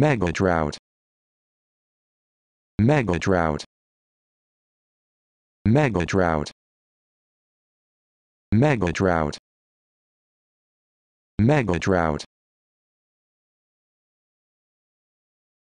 Mega drought. Mega drought. Mega drought. Mega drought. Mega drought.